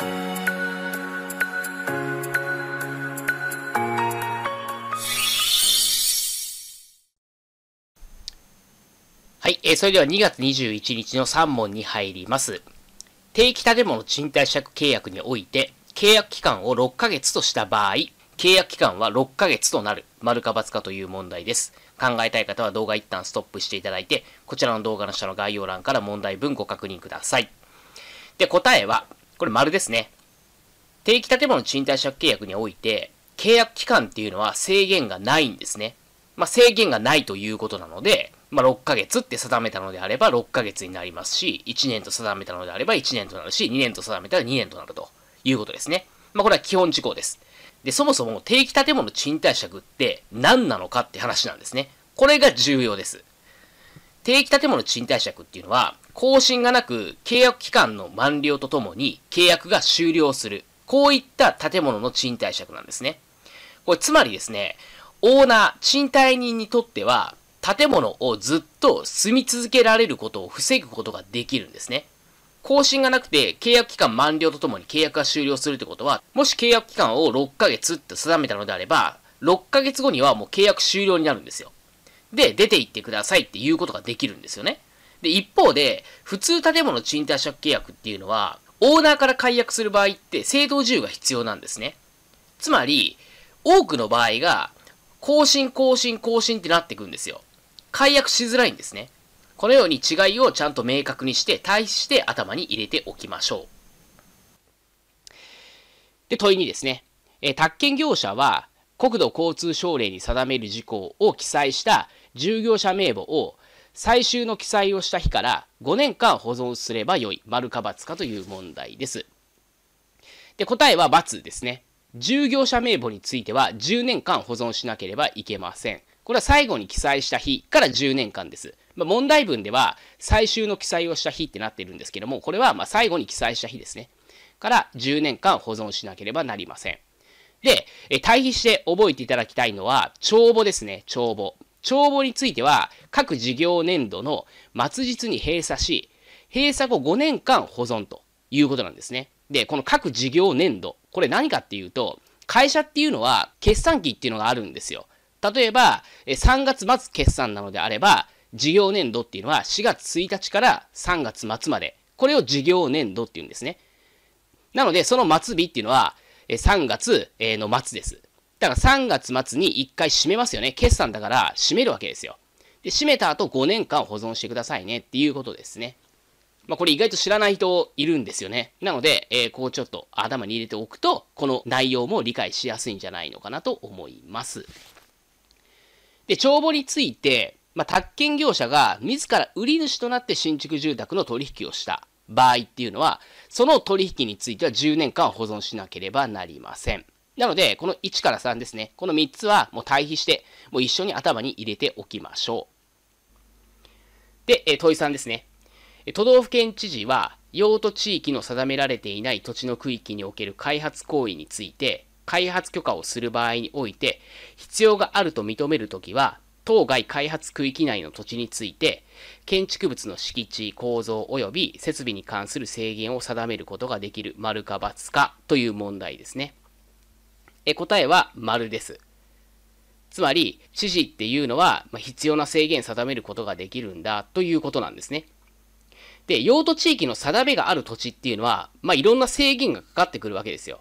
はい、えー、それでは2月21日の3問に入ります。定期建物賃貸借契約において、契約期間を6ヶ月とした場合、契約期間は6ヶ月となる、丸か×かという問題です。考えたい方は動画一旦ストップしていただいて、こちらの動画の下の概要欄から問題文ご確認ください。で、答えは、これ丸ですね。定期建物賃貸借契約において、契約期間っていうのは制限がないんですね。まあ、制限がないということなので、まあ、6ヶ月って定めたのであれば6ヶ月になりますし、1年と定めたのであれば1年となるし、2年と定めたら2年となるということですね。まあ、これは基本事項です。で、そもそも定期建物賃貸借って何なのかって話なんですね。これが重要です。定期建物賃貸借っていうのは、更新がなく契約期間の満了とともに契約が終了する。こういった建物の賃貸借なんですね。これつまりですね、オーナー、賃貸人にとっては、建物をずっと住み続けられることを防ぐことができるんですね。更新がなくて契約期間満了とともに契約が終了するってことは、もし契約期間を6ヶ月って定めたのであれば、6ヶ月後にはもう契約終了になるんですよ。で、出て行ってくださいっていうことができるんですよね。で、一方で、普通建物賃貸借契約っていうのは、オーナーから解約する場合って正当自由が必要なんですね。つまり、多くの場合が、更新、更新、更新ってなってくんですよ。解約しづらいんですね。このように違いをちゃんと明確にして、対して頭に入れておきましょう。で、問いにですね、えー、宅建業者は、国土交通省令に定める事項を記載した従業者名簿を最終の記載をした日から5年間保存すればよい。丸か×かという問題です。で、答えは×ですね。従業者名簿については10年間保存しなければいけません。これは最後に記載した日から10年間です。まあ、問題文では最終の記載をした日ってなってるんですけども、これはま最後に記載した日ですね。から10年間保存しなければなりません。で、え対比して覚えていただきたいのは、帳簿ですね、帳簿。帳簿については、各事業年度の末日に閉鎖し、閉鎖後5年間保存ということなんですね。で、この各事業年度、これ何かっていうと、会社っていうのは決算期っていうのがあるんですよ。例えば、3月末決算なのであれば、事業年度っていうのは4月1日から3月末まで。これを事業年度っていうんですね。なので、その末日っていうのは、え3月、えの末です。だから3月末に1回閉めますよね。決算だから閉めるわけですよ。で、閉めた後5年間保存してくださいねっていうことですね。まあ、これ意外と知らない人いるんですよね。なので、えー、こうちょっと頭に入れておくと、この内容も理解しやすいんじゃないのかなと思います。で、帳簿について、まあ、宅建業者が自ら売り主となって新築住宅の取引をした。場合っていうのは、その取引については10年間保存しなければなりません。なので、この1から3ですね。この3つはもう対比して、もう一緒に頭に入れておきましょう。で、え問い3ですね。都道府県知事は、用途地域の定められていない土地の区域における開発行為について、開発許可をする場合において、必要があると認めるときは、当該開発区域内の土地について、建築物の敷地、構造及び設備に関する制限を定めることができる、丸か×かという問題ですね。え答えは丸です。つまり、指示っていうのは、ま必要な制限定めることができるんだということなんですね。で、用途地域の定めがある土地っていうのは、まあ、いろんな制限がかかってくるわけですよ。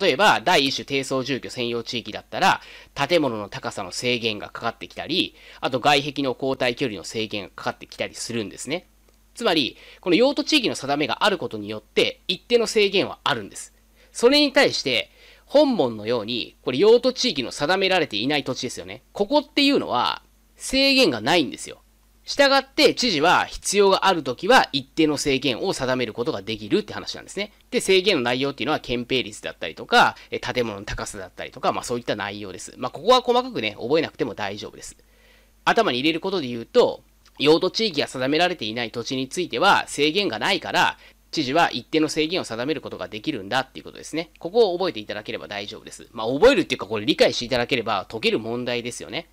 例えば、第一種低層住居専用地域だったら、建物の高さの制限がかかってきたり、あと外壁の交代距離の制限がかかってきたりするんですね。つまり、この用途地域の定めがあることによって、一定の制限はあるんです。それに対して、本門のように、これ用途地域の定められていない土地ですよね。ここっていうのは、制限がないんですよ。したがって知事は必要があるときは一定の制限を定めることができるって話なんですね。で、制限の内容っていうのは憲兵率だったりとか、建物の高さだったりとか、まあそういった内容です。まあここは細かくね、覚えなくても大丈夫です。頭に入れることで言うと、用途地域が定められていない土地については制限がないから、知事は一定の制限を定めることができるんだっていうことですね。ここを覚えていただければ大丈夫です。まあ覚えるっていうかこれ理解していただければ解ける問題ですよね。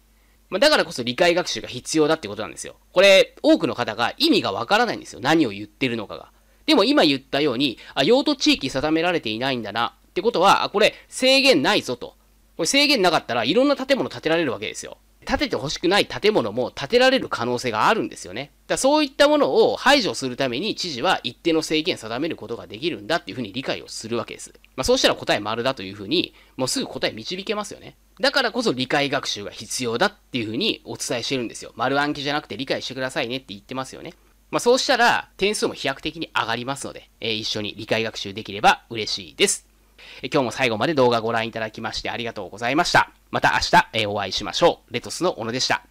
まあ、だからこそ理解学習が必要だってことなんですよ。これ、多くの方が意味がわからないんですよ。何を言ってるのかが。でも今言ったように、あ、用途地域定められていないんだなってことは、あ、これ制限ないぞと。これ制限なかったらいろんな建物建てられるわけですよ。建ててほしくない建物も建てられる可能性があるんですよね。だそういったものを排除するために知事は一定の制限定めることができるんだっていうふうに理解をするわけです。まあ、そうしたら答え丸だというふうに、もうすぐ答え導けますよね。だからこそ理解学習が必要だっていうふうにお伝えしてるんですよ。丸暗記じゃなくて理解してくださいねって言ってますよね。まあ、そうしたら点数も飛躍的に上がりますので、えー、一緒に理解学習できれば嬉しいです。え今日も最後まで動画ご覧いただきましてありがとうございました。また明日、えお会いしましょう。レトスの小野でした。